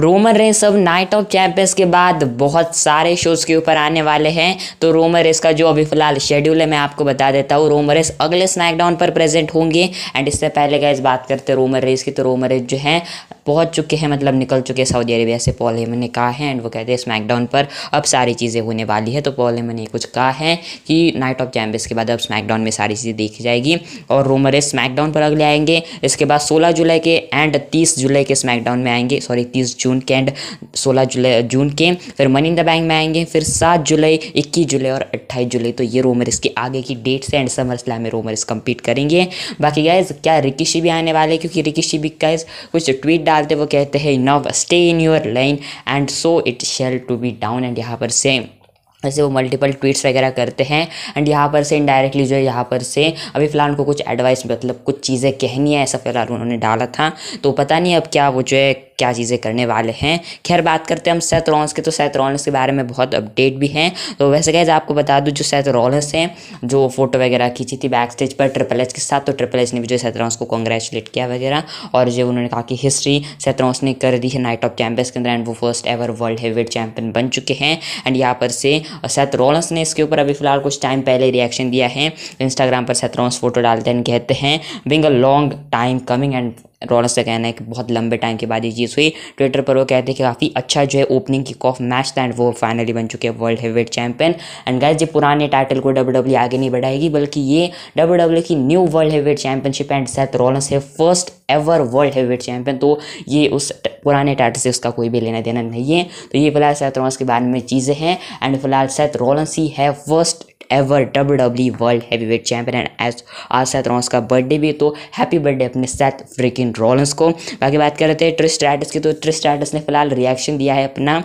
Roman Reigns अब night of champions के बाद बहुत सारे शोज़ के ऊपर आने वाले हैं तो रोमन रेस का जो अभी फिलहाल शेड्यूल है मैं आपको बता देता हूँ रोमन रेस अगले स्नैकडाउन पर प्रेजेंट होंगे एंड इससे पहले गैस बात करते हैं रोमन रेस की तो रोमन रेस जो है पहुंच चुके हैं मतलब निकल चुके हैं सऊदी अरेबिया से पॉल हेमन ने कहा है एंड वो कहते हैं स्मैकडाउन पर अब सारी चीज़ें होने वाली है तो पॉल हेमन ने कुछ कहा है कि नाइट ऑफ चैंपियंस के बाद अब स्मैकडाउन में सारी चीज़ें देखी जाएगी और रोमन रेस स्मैकडाउन पर अगले आएंगे इसके बाद सोलह जुलाई के एंड तीस जुलाई के स्मैकडाउन में आएंगे सॉरी तीस जून के एंड सोलह जुलाई जून के फिर मनी इन द बैंक में आएंगे फिर सात जुलाई इक्कीस जुलाई और अट्ठाईस जुलाई तो ये रोमर इसके आगे की डेट्स एंड समर स्लैम में रोमर कंप्लीट करेंगे बाकी गाइज क्या रिकिशी भी आने वाले क्योंकि रिकिशी भी गाइज कुछ ट्वीट डालते वो कहते हैं now stay in your line and so it shall to be down and यहाँ पर सेम ऐसे वो मल्टीपल ट्वीट्स वगैरह करते हैं एंड यहाँ पर से इनडायरेक्टली जो है यहाँ पर से अभी फ़िलहाल उनको कुछ एडवाइस मतलब कुछ चीज़ें कहनी है ऐसा फ़िलहाल उन्होंने डाला था तो पता नहीं अब क्या वो जो है क्या चीज़ें करने वाले हैं खैर बात करते हैं हम सेथ रॉन्स के तो सेथ रॉन्स के बारे में बहुत अपडेट भी हैं तो वैसे गैज आपको बता दूँ जो सेथ रॉन्स हैं जो फोटो वगैरह खींची थी बैक स्टेज पर ट्रिपल एच के साथ तो ट्रिपल एच ने भी जो सेथ रॉन्स को कॉन्ग्रेचुलेट किया वगैरह और जो उन्होंने कहा कि हिस्ट्री सेथ रॉन्स ने कर दी है नाइट ऑफ चैम्पियंस के अंदर एंड वो first ever world heavyweight champion बन चुके हैं एंड यहाँ पर से सेथ uh, रॉन्स ने इसके ऊपर अभी फिलहाल कुछ टाइम पहले रिएक्शन दिया है इंस्टाग्राम पर सेथ रॉन्स फोटो डालते हैं कहते हैं being a long time coming and Rollins का कहना है कि बहुत लंबे टाइम के बाद ये चीज़ हुई ट्विटर पर वो कहते हैं कि काफ़ी अच्छा जो है ओपनिंग किक ऑफ मैच था एंड वो फाइनली बन चुके हैं world heavyweight champion and guess ये पुराने टाइटल को डब्ल्यू डब्ल्यू e आगे नहीं बढ़ाएगी बल्कि ये डब्ल्यू डब्ल्यू e की new world heavyweight championship and Seth Rollins है first ever world heavyweight champion तो ये उस पुराने टाइटल से उसका कोई भी लेना देना नहीं है तो ये फिलहाल सेथ रॉनस के बारे में चीज़ें हैं एंड फिलहाल सेथ रॉनस ही है first ever W W world heavyweight champion as आज सेथ रॉन्स का बर्थडे भी तो हैप्पी बर्थडे अपने सेथ फ्रिकिन रॉलन्स को बाकी बात कर रहे थे ट्रिस्टैटस की तो ट्रिस्टैटस ने फिलहाल रिएक्शन दिया है अपना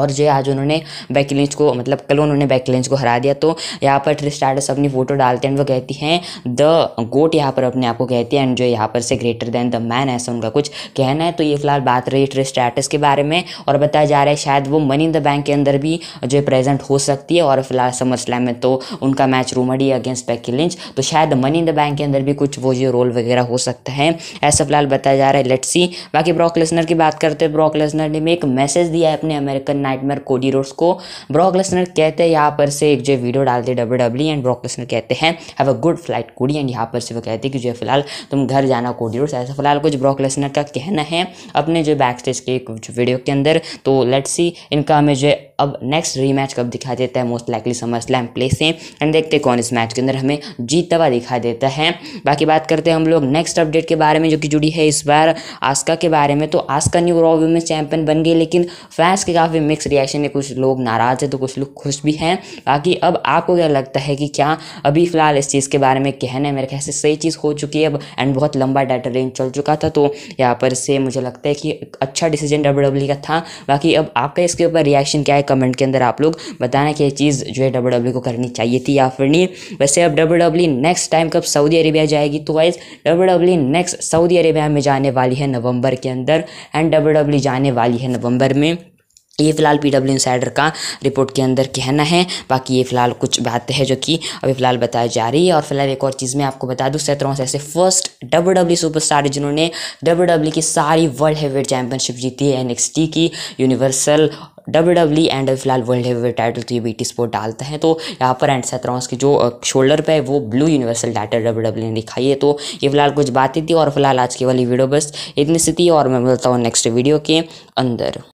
और जो आज उन्होंने बैकलेंच को मतलब कल उन्होंने बैकलेंच को हरा दिया तो यहाँ पर ट्रिस स्टार्टस अपनी फोटो डालते हैं वो कहती हैं द गोट यहाँ पर अपने आप को कहती है एंड जो यहाँ पर से ग्रेटर देन द मैन ऐसा उनका कुछ कहना है तो ये फिलहाल बात रही ट्रिस स्टार्टस के बारे में और बताया जा रहा है शायद वो मनी इन द बैंक के अंदर भी जो प्रेजेंट हो सकती है और फिलहाल समर स्लैम में तो उनका मैच रूमडी अगेंस्ट बैकी तो शायद मनी इन द बैंक के अंदर भी कुछ वो जो रोल वगैरह हो सकता है ऐसा फिलहाल बताया जा रहा है लेट्सी बाकी ब्रॉक लेसनर की बात करते हैं ब्रॉक लेसनर ने भी एक मैसेज दिया है अपने अमेरिकन नाइटमेर कोडी रोड्स को ब्रॉक लेसनर कहते हैं यहाँ पर से एक जो वीडियो डालते हैं W W and Brock Lesnar कहते हैं have a good flight Cody and यहाँ पर से वो कहते हैं कि जो है फिलहाल तुम घर जाना कोडी रोड्स ऐसा फिलहाल कुछ ब्रॉक लेसनर का कहना है अपने जो बैक स्टेज के कुछ वीडियो के अंदर तो लेट्स सी इनका हमें जो अब नेक्स्ट रीमैच कब दिखा देता है most likely SummerSlam play से एंड देखते हैं कौन इस मैच के अंदर हमें जीता हुआ दिखा देता है बाकी बात करते हैं हम लोग नेक्स्ट अपडेट के बारे में जो कि जुड़ी है इस बार आस्का के बारे में तो Asuka new Raw women's champion बन गई लेकिन फैंस के काफ़ी मिक्स रिएक्शन में कुछ लोग नाराज़ है तो कुछ लोग खुश भी हैं बाकी अब आपको क्या लगता है कि क्या अभी फ़िलहाल इस चीज़ के बारे में कहना है मेरे ख्याल से सही चीज़ हो चुकी है अब एंड बहुत लंबा डाटा रेंज चल चुका था तो यहाँ पर से मुझे लगता है कि अच्छा डिसीजन डब्ल्यू डब्ल्यू का था बाकी अब आपका इसके ऊपर रिएक्शन क्या है कमेंट के अंदर आप लोग बताना कि ये चीज़ जो है डब्ल्यू डब्ल्यू e को करनी चाहिए थी या फिर नहीं वैसे अब डब्ल्यू डब्ल्यू नेक्स्ट टाइम कब सऊदी अरेबिया जाएगी तो वाइज W W next Saudi Arabia में जाने वाली है नवंबर के अंदर एंड डब्ल्यू डब्ल्यू जाने वाली है नवंबर में ये फ़िलहाल पी डब्ल्यू इंसाइडर का रिपोर्ट के अंदर कहना है बाकी ये फ़िलहाल कुछ बातें हैं जो कि अभी फ़िलहाल बताई जा रही है और फिलहाल एक और चीज़ मैं आपको बता दूँ सत्रह से ऐसे first W W superstar जिन्होंने डब्ल्यू डब्ल्यू e की सारी वर्ल्ड हेवेट चैंपियनशिप जीती है एन की यूनिवर्सल डब्ल्यू डब्ल्यू एंड फिलहाल वर्ल्ड हेवीवेट टाइटल तो ये बी टी स्पोर्ट डालता है तो यहाँ पर एंड सेथरॉन्स की जो शोल्डर पे है वो blue universal title W W ने दिखाई है तो ये फिलहाल कुछ बातें थी और फिलहाल आज की वाली वीडियो बस इतनी सी थी और मैं मिलता हूँ नेक्स्ट वीडियो के अंदर